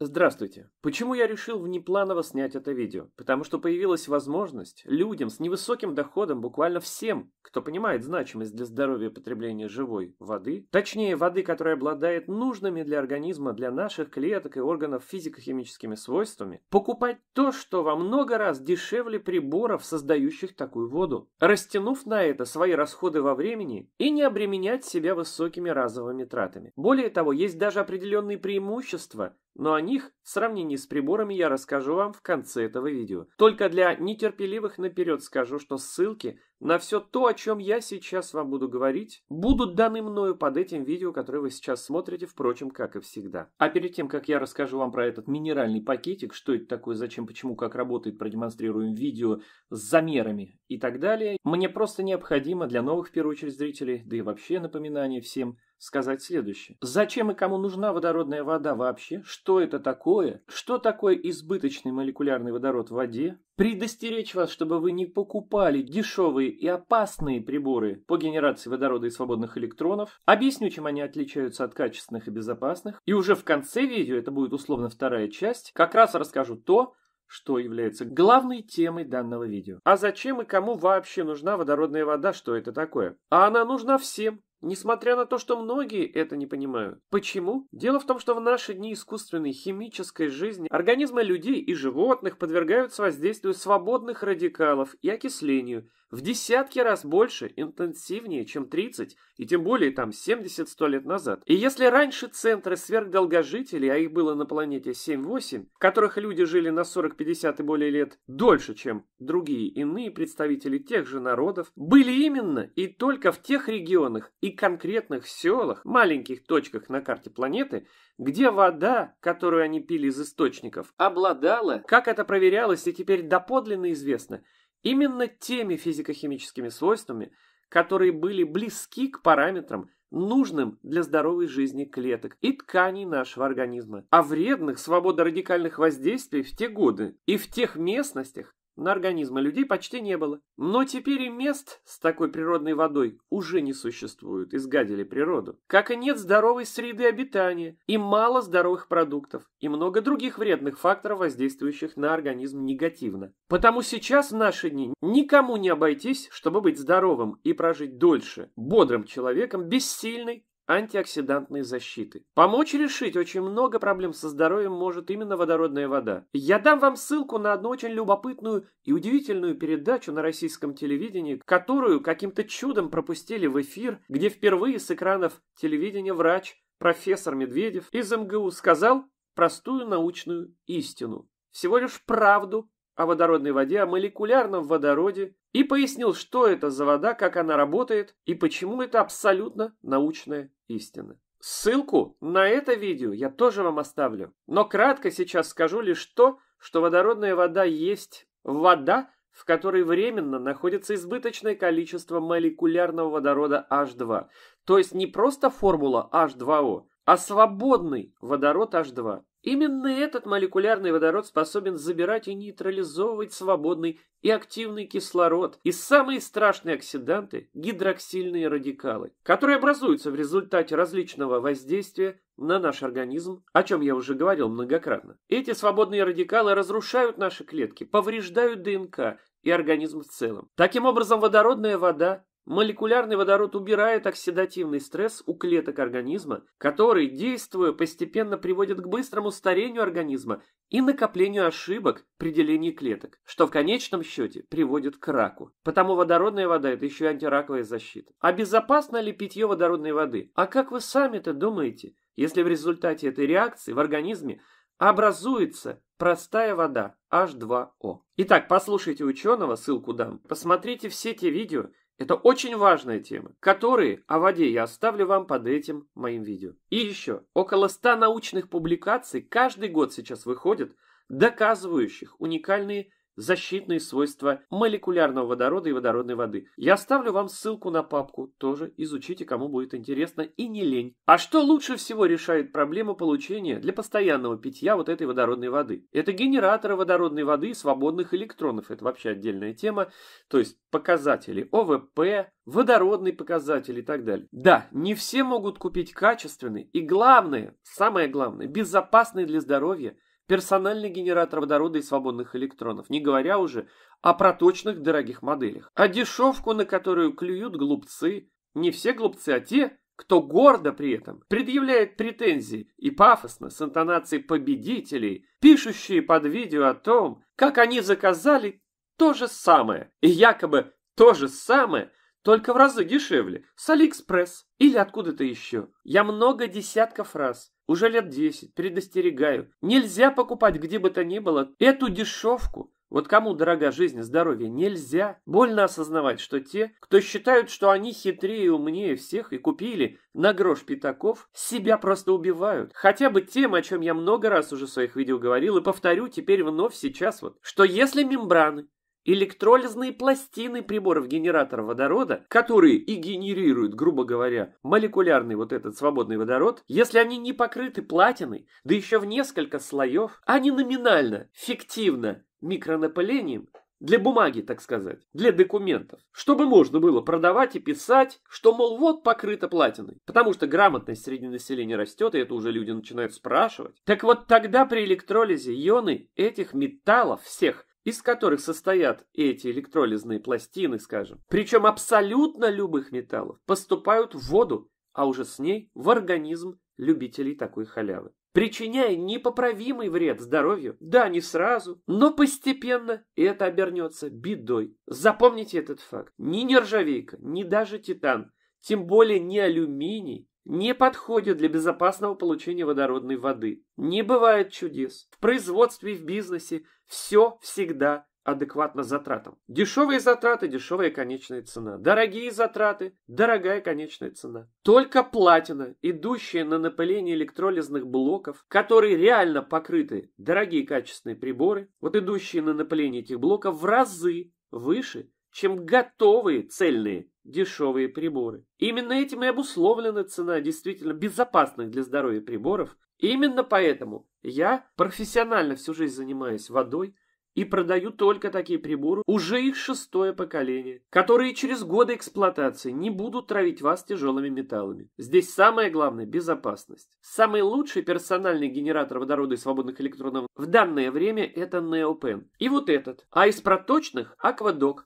Здравствуйте. Почему я решил внепланово снять это видео? Потому что появилась возможность людям с невысоким доходом, буквально всем, кто понимает значимость для здоровья потребления живой воды, точнее воды, которая обладает нужными для организма, для наших клеток и органов физико-химическими свойствами, покупать то, что во много раз дешевле приборов, создающих такую воду, растянув на это свои расходы во времени и не обременять себя высокими разовыми тратами. Более того, есть даже определенные преимущества но о них в сравнении с приборами я расскажу вам в конце этого видео. Только для нетерпеливых наперед скажу, что ссылки на все то, о чем я сейчас вам буду говорить, будут даны мною под этим видео, которое вы сейчас смотрите, впрочем, как и всегда. А перед тем, как я расскажу вам про этот минеральный пакетик, что это такое, зачем, почему, как работает, продемонстрируем видео с замерами и так далее, мне просто необходимо для новых, в первую очередь, зрителей, да и вообще напоминание всем – сказать следующее. Зачем и кому нужна водородная вода вообще? Что это такое? Что такое избыточный молекулярный водород в воде? Предостеречь вас, чтобы вы не покупали дешевые и опасные приборы по генерации водорода и свободных электронов. Объясню, чем они отличаются от качественных и безопасных. И уже в конце видео, это будет условно вторая часть, как раз расскажу то, что является главной темой данного видео. А зачем и кому вообще нужна водородная вода, что это такое? А она нужна всем, Несмотря на то, что многие это не понимают. Почему? Дело в том, что в наши дни искусственной химической жизни организмы людей и животных подвергаются воздействию свободных радикалов и окислению, в десятки раз больше, интенсивнее, чем 30 и тем более там 70-100 лет назад. И если раньше центры сверхдолгожителей, а их было на планете 7-8, которых люди жили на 40-50 и более лет дольше, чем другие иные представители тех же народов, были именно и только в тех регионах и конкретных селах, маленьких точках на карте планеты, где вода, которую они пили из источников, обладала, как это проверялось и теперь доподлинно известно, именно теми физико-химическими свойствами, которые были близки к параметрам, нужным для здоровой жизни клеток и тканей нашего организма. а вредных свободорадикальных воздействий в те годы и в тех местностях, на организмы людей почти не было. Но теперь и мест с такой природной водой уже не существует, изгадили природу. Как и нет здоровой среды обитания, и мало здоровых продуктов, и много других вредных факторов, воздействующих на организм негативно. Потому сейчас в наши дни никому не обойтись, чтобы быть здоровым и прожить дольше, бодрым человеком, без антиоксидантной защиты. Помочь решить очень много проблем со здоровьем может именно водородная вода. Я дам вам ссылку на одну очень любопытную и удивительную передачу на российском телевидении, которую каким-то чудом пропустили в эфир, где впервые с экранов телевидения врач, профессор Медведев из МГУ сказал простую научную истину. Всего лишь правду о водородной воде, о молекулярном водороде и пояснил, что это за вода, как она работает и почему это абсолютно научная истина. Ссылку на это видео я тоже вам оставлю, но кратко сейчас скажу лишь то, что водородная вода есть вода, в которой временно находится избыточное количество молекулярного водорода H2. То есть не просто формула H2O, а свободный водород H2. Именно этот молекулярный водород способен забирать и нейтрализовывать свободный и активный кислород и самые страшные оксиданты – гидроксильные радикалы, которые образуются в результате различного воздействия на наш организм, о чем я уже говорил многократно. Эти свободные радикалы разрушают наши клетки, повреждают ДНК и организм в целом. Таким образом, водородная вода Молекулярный водород убирает оксидативный стресс у клеток организма, который, действуя, постепенно приводит к быстрому старению организма и накоплению ошибок при делении клеток, что в конечном счете приводит к раку. Потому водородная вода – это еще и антираковая защита. А безопасно ли питье водородной воды? А как вы сами-то думаете, если в результате этой реакции в организме образуется простая вода H2O. Итак, послушайте ученого, ссылку дам, посмотрите все те видео, это очень важная тема, которые о воде я оставлю вам под этим моим видео. И еще, около 100 научных публикаций каждый год сейчас выходит, доказывающих уникальные защитные свойства молекулярного водорода и водородной воды. Я оставлю вам ссылку на папку, тоже изучите, кому будет интересно и не лень. А что лучше всего решает проблему получения для постоянного питья вот этой водородной воды? Это генераторы водородной воды и свободных электронов, это вообще отдельная тема, то есть показатели ОВП, водородный показатель и так далее. Да, не все могут купить качественный и главное, самое главное, безопасный для здоровья – персональный генератор водорода и свободных электронов, не говоря уже о проточных дорогих моделях. А дешевку, на которую клюют глупцы, не все глупцы, а те, кто гордо при этом предъявляет претензии и пафосно с интонацией победителей, пишущие под видео о том, как они заказали то же самое и якобы то же самое, только в разы дешевле, с Алиэкспресс или откуда-то еще. Я много десятков раз уже лет десять, предостерегаю. Нельзя покупать где бы то ни было эту дешевку. Вот кому дорога жизнь и здоровье, нельзя. Больно осознавать, что те, кто считают, что они хитрее и умнее всех и купили на грош пятаков, себя просто убивают. Хотя бы тем, о чем я много раз уже в своих видео говорил и повторю теперь вновь сейчас вот, что если мембраны Электролизные пластины приборов генератора водорода, которые и генерируют, грубо говоря, молекулярный вот этот свободный водород, если они не покрыты платиной, да еще в несколько слоев, они а номинально, фиктивно микронапылением, для бумаги, так сказать, для документов, чтобы можно было продавать и писать, что, мол, вот покрыто платиной, потому что грамотность среди населения растет, и это уже люди начинают спрашивать. Так вот тогда при электролизе ионы этих металлов всех из которых состоят эти электролизные пластины, скажем, причем абсолютно любых металлов, поступают в воду, а уже с ней в организм любителей такой халявы причиняя непоправимый вред здоровью. Да, не сразу, но постепенно это обернется бедой. Запомните этот факт. Ни нержавейка, ни даже титан, тем более не алюминий не подходит для безопасного получения водородной воды. Не бывает чудес. В производстве и в бизнесе все всегда адекватно затратам. Дешевые затраты – дешевая конечная цена. Дорогие затраты – дорогая конечная цена. Только платина, идущая на напыление электролизных блоков, которые реально покрыты дорогие качественные приборы, вот идущие на напыление этих блоков в разы выше, чем готовые цельные дешевые приборы. Именно этим и обусловлена цена действительно безопасных для здоровья приборов. И именно поэтому я профессионально всю жизнь занимаюсь водой и продаю только такие приборы, уже их шестое поколение, которые через годы эксплуатации не будут травить вас тяжелыми металлами. Здесь самое главное – безопасность. Самый лучший персональный генератор водорода и свободных электронов в данное время – это Neopen. И вот этот. А из проточных – Aquadoc.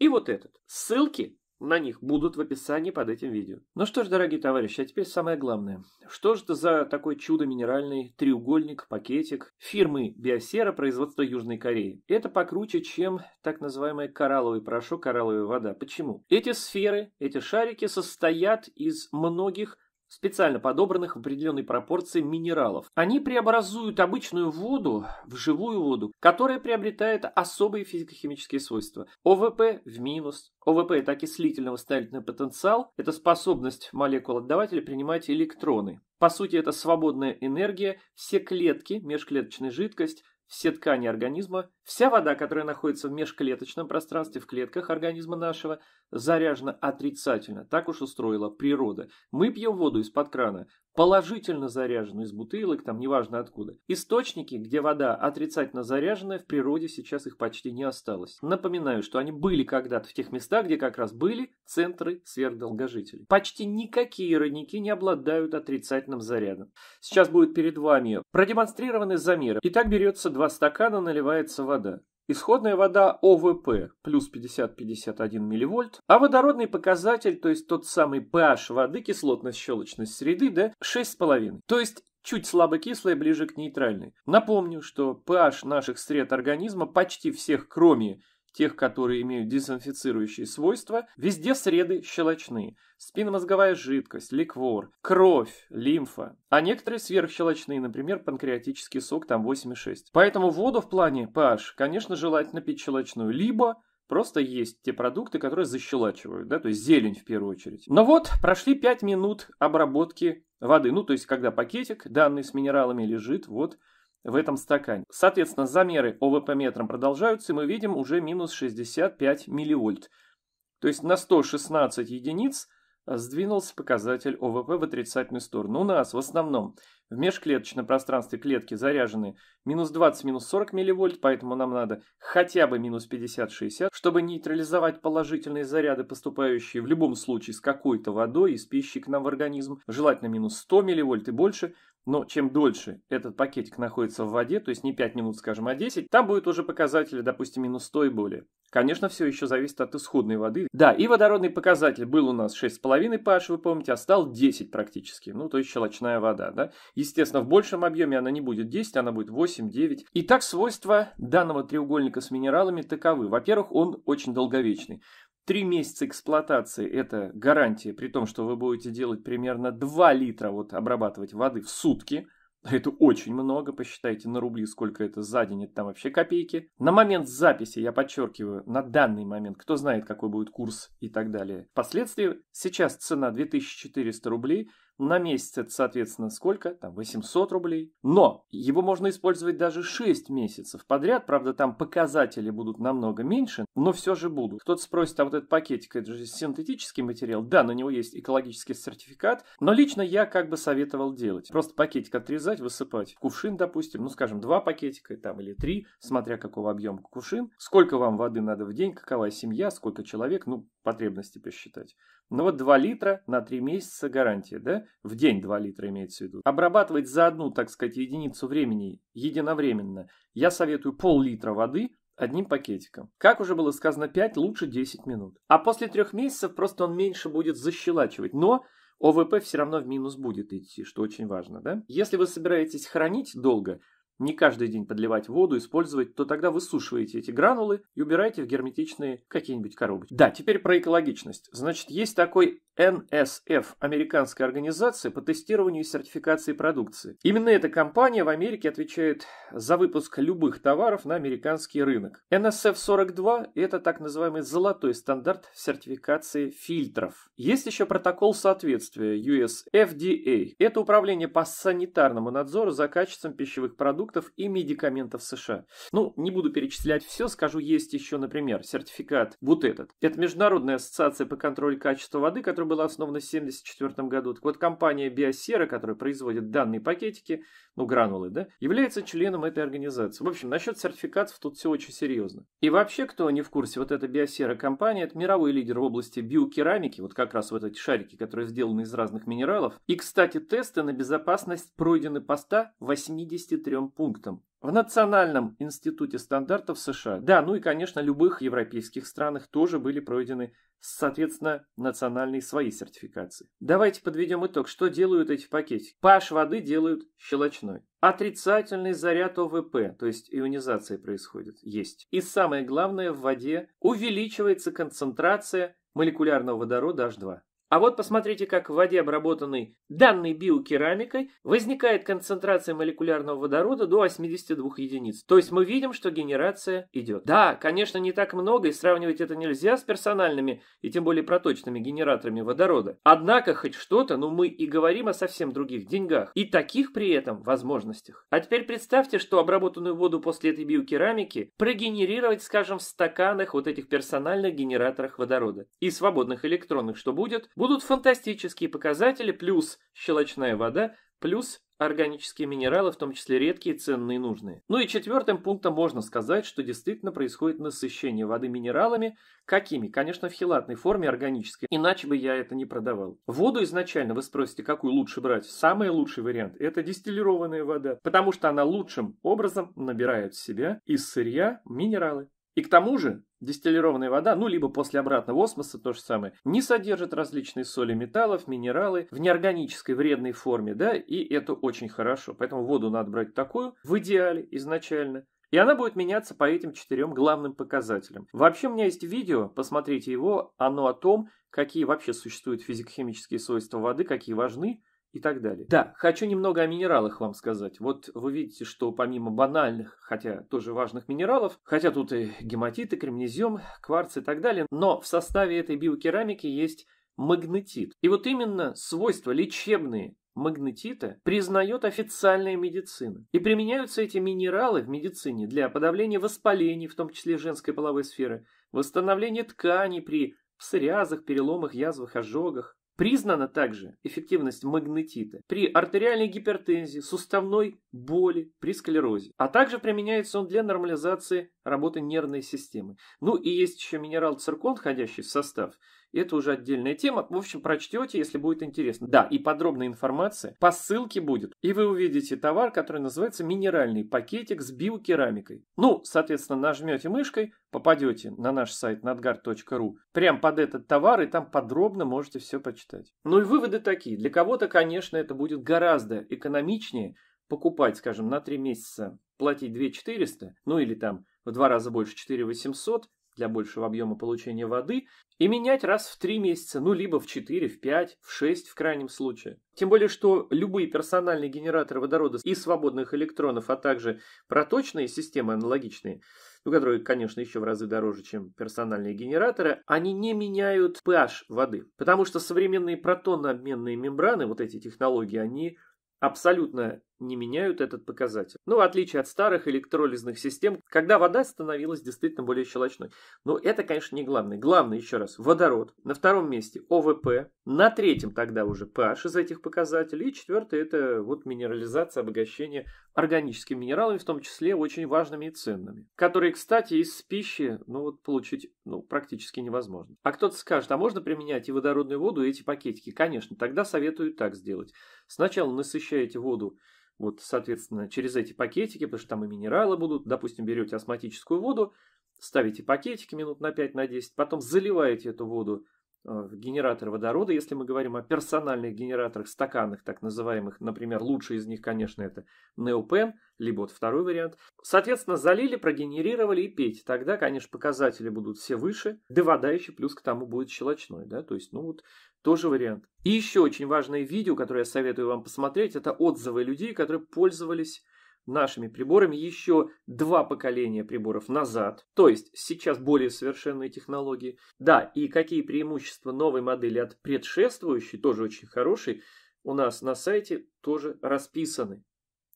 И вот этот. Ссылки на них будут в описании под этим видео. Ну что ж, дорогие товарищи, а теперь самое главное. Что же это за такой чудо-минеральный треугольник, пакетик фирмы Биосера производства Южной Кореи? Это покруче, чем так называемый коралловый порошок, коралловая вода. Почему? Эти сферы, эти шарики состоят из многих специально подобранных в определенной пропорции минералов. Они преобразуют обычную воду в живую воду, которая приобретает особые физико-химические свойства. ОВП в минус. ОВП – это окислительно-восстановительный потенциал, это способность молекул отдавателя принимать электроны. По сути, это свободная энергия, все клетки, межклеточная жидкость, все ткани организма, вся вода, которая находится в межклеточном пространстве, в клетках организма нашего, заряжена отрицательно. Так уж устроила природа. Мы пьем воду из-под крана, положительно заряженную из бутылок, там неважно откуда. Источники, где вода отрицательно заряженная, в природе сейчас их почти не осталось. Напоминаю, что они были когда-то в тех местах, где как раз были центры сверхдолгожителей. Почти никакие родники не обладают отрицательным зарядом. Сейчас будет перед вами продемонстрированы замеры. Итак, берется два стакана, наливается вода. Исходная вода ОВП плюс 50-51 милливольт, а водородный показатель, то есть тот самый pH воды, кислотно-щелочность среды, да, 6,5. То есть чуть слабокислая ближе к нейтральной. Напомню, что pH наших сред организма почти всех, кроме тех, которые имеют дезинфицирующие свойства, везде среды щелочные. Спинномозговая жидкость, ликвор, кровь, лимфа. А некоторые сверхщелочные, например, панкреатический сок, там 8,6. Поэтому воду в плане pH, конечно, желательно пить щелочную. Либо Просто есть те продукты, которые защелачивают, да, то есть зелень в первую очередь. Но вот прошли 5 минут обработки воды. Ну, то есть, когда пакетик данный с минералами лежит, вот в этом стакане. Соответственно, замеры ОВП метром продолжаются, и мы видим уже минус 65 милливольт. То есть на 116 единиц сдвинулся показатель ОВП в отрицательную сторону. У нас в основном в межклеточном пространстве клетки заряжены минус 20, минус 40 милливольт, поэтому нам надо хотя бы минус 50-60, чтобы нейтрализовать положительные заряды, поступающие в любом случае с какой-то водой, из пищи к нам в организм, желательно минус 100 милливольт и больше – но чем дольше этот пакетик находится в воде, то есть не 5 минут, скажем, а 10, там будет уже показатели, допустим, минус 100 и более. Конечно, все еще зависит от исходной воды. Да, и водородный показатель был у нас 6,5 pH, вы помните, а стал 10 практически. Ну, то есть щелочная вода, да. Естественно, в большем объеме она не будет 10, она будет 8, 9. Итак, свойства данного треугольника с минералами таковы. Во-первых, он очень долговечный. Три месяца эксплуатации – это гарантия, при том, что вы будете делать примерно 2 литра вот, обрабатывать воды в сутки. Это очень много, посчитайте на рубли, сколько это за день, это там вообще копейки. На момент записи, я подчеркиваю, на данный момент, кто знает, какой будет курс и так далее. Впоследствии сейчас цена 2400 рублей – на месяц это, соответственно, сколько? Там 800 рублей. Но его можно использовать даже 6 месяцев подряд. Правда, там показатели будут намного меньше, но все же будут. Кто-то спросит, а вот этот пакетик, это же синтетический материал. Да, на него есть экологический сертификат, но лично я как бы советовал делать. Просто пакетик отрезать, высыпать в кувшин, допустим, ну, скажем, два пакетика там или три, смотря какого объема кувшин, сколько вам воды надо в день, какова семья, сколько человек, ну, потребности посчитать. Но ну вот 2 литра на 3 месяца гарантия, да? В день 2 литра имеется в виду. Обрабатывать за одну, так сказать, единицу времени единовременно я советую пол-литра воды одним пакетиком. Как уже было сказано, 5, лучше 10 минут. А после 3 месяцев просто он меньше будет защелачивать. Но ОВП все равно в минус будет идти, что очень важно, да? Если вы собираетесь хранить долго, не каждый день подливать воду, использовать, то тогда высушиваете эти гранулы и убираете в герметичные какие-нибудь коробочки. Да, теперь про экологичность. Значит, есть такой NSF, американская организация по тестированию и сертификации продукции. Именно эта компания в Америке отвечает за выпуск любых товаров на американский рынок. NSF-42 – это так называемый золотой стандарт сертификации фильтров. Есть еще протокол соответствия US FDA. Это управление по санитарному надзору за качеством пищевых продуктов и медикаментов США. Ну, не буду перечислять все, скажу, есть еще, например, сертификат вот этот. Это Международная ассоциация по контролю качества воды, который была основана в 1974 году. Так вот, компания Биосера, которая производит данные пакетики, ну, гранулы, да, является членом этой организации. В общем, насчет сертификатов тут все очень серьезно. И вообще, кто не в курсе, вот эта Биосера компания, это мировой лидер в области биокерамики, вот как раз вот эти шарики, которые сделаны из разных минералов. И, кстати, тесты на безопасность пройдены по 83 пунктам в Национальном институте стандартов США. Да, ну и, конечно, любых европейских странах тоже были проведены, соответственно, национальные свои сертификации. Давайте подведем итог, что делают эти пакетики. PH воды делают щелочной. Отрицательный заряд ОВП, то есть ионизация происходит, есть. И самое главное, в воде увеличивается концентрация молекулярного водорода H2. А вот посмотрите, как в воде, обработанной данной биокерамикой, возникает концентрация молекулярного водорода до 82 единиц. То есть мы видим, что генерация идет. Да, конечно, не так много, и сравнивать это нельзя с персональными и тем более проточными генераторами водорода. Однако хоть что-то, но мы и говорим о совсем других деньгах. И таких при этом возможностях. А теперь представьте, что обработанную воду после этой биокерамики прогенерировать, скажем, в стаканах вот этих персональных генераторах водорода и свободных электронных, что будет? будут фантастические показатели, плюс щелочная вода, плюс органические минералы, в том числе редкие, ценные и нужные. Ну и четвертым пунктом можно сказать, что действительно происходит насыщение воды минералами. Какими? Конечно, в хелатной форме, органической. Иначе бы я это не продавал. Воду изначально, вы спросите, какую лучше брать? Самый лучший вариант – это дистиллированная вода, потому что она лучшим образом набирает в себя из сырья минералы. И к тому же дистиллированная вода, ну либо после обратного осмоса, то же самое, не содержит различные соли металлов, минералы в неорганической вредной форме, да, и это очень хорошо. Поэтому воду надо брать такую, в идеале изначально, и она будет меняться по этим четырем главным показателям. Вообще у меня есть видео, посмотрите его, оно о том, какие вообще существуют физико-химические свойства воды, какие важны, и так далее. Да, хочу немного о минералах вам сказать. Вот вы видите, что помимо банальных, хотя тоже важных минералов, хотя тут и гематит, и кремнезем, кварц и так далее, но в составе этой биокерамики есть магнетит. И вот именно свойства лечебные магнетита признает официальная медицина. И применяются эти минералы в медицине для подавления воспалений, в том числе женской половой сферы, восстановления тканей при псориазах, переломах, язвах, ожогах, Признана также эффективность магнетита при артериальной гипертензии, суставной боли, при склерозе. А также применяется он для нормализации работы нервной системы. Ну и есть еще минерал циркон, входящий в состав – это уже отдельная тема. В общем, прочтете, если будет интересно. Да, и подробная информация по ссылке будет. И вы увидите товар, который называется минеральный пакетик с биокерамикой. Ну, соответственно, нажмете мышкой, попадете на наш сайт надгар.ру. Прям под этот товар, и там подробно можете все почитать. Ну и выводы такие. Для кого-то, конечно, это будет гораздо экономичнее покупать, скажем, на 3 месяца платить 2 400, ну или там в два раза больше 4 800, для большего объема получения воды и менять раз в 3 месяца, ну либо в 4, в 5, в 6 в крайнем случае. Тем более, что любые персональные генераторы водорода и свободных электронов, а также проточные системы аналогичные, ну, которые, конечно, еще в разы дороже, чем персональные генераторы, они не меняют pH воды. Потому что современные протонно-обменные мембраны, вот эти технологии, они абсолютно не меняют этот показатель. Ну, в отличие от старых электролизных систем, когда вода становилась действительно более щелочной. Но это, конечно, не главное. Главное, еще раз, водород. На втором месте ОВП. На третьем тогда уже PH из этих показателей. И четвертое – это вот минерализация, обогащение органическими минералами, в том числе очень важными и ценными. Которые, кстати, из пищи ну, вот, получить ну, практически невозможно. А кто-то скажет, а можно применять и водородную воду, и эти пакетики? Конечно, тогда советую так сделать. Сначала насыщаете воду вот, соответственно, через эти пакетики, потому что там и минералы будут, допустим, берете астматическую воду, ставите пакетики минут на 5-10, на 10, потом заливаете эту воду Э, в генератор водорода, если мы говорим о персональных генераторах, стаканных так называемых, например, лучший из них, конечно, это Neopen, либо вот второй вариант. Соответственно, залили, прогенерировали и пейте. Тогда, конечно, показатели будут все выше, да вода еще плюс к тому будет щелочной, да, то есть, ну вот, тоже вариант. И еще очень важное видео, которое я советую вам посмотреть, это отзывы людей, которые пользовались нашими приборами еще два поколения приборов назад, то есть сейчас более совершенные технологии. Да, и какие преимущества новой модели от предшествующей, тоже очень хорошей, у нас на сайте тоже расписаны.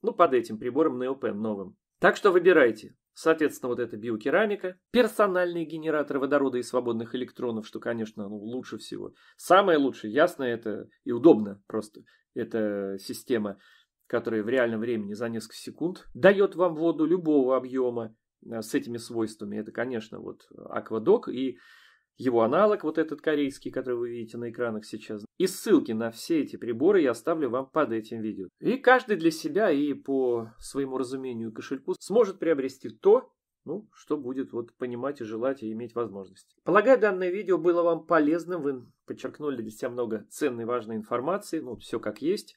Ну, под этим прибором NeoPen новым. Так что выбирайте. Соответственно, вот эта биокерамика, персональные генераторы водорода и свободных электронов, что, конечно, ну, лучше всего. Самое лучшее, ясно, это и удобно просто, эта система который в реальном времени за несколько секунд дает вам воду любого объема э, с этими свойствами. Это, конечно, вот аквадок и его аналог, вот этот корейский, который вы видите на экранах сейчас. И ссылки на все эти приборы я оставлю вам под этим видео. И каждый для себя и по своему разумению кошельку сможет приобрести то, ну, что будет вот понимать и желать и иметь возможность. Полагаю, данное видео было вам полезным. Вы подчеркнули для себя много ценной, важной информации. Ну, все как есть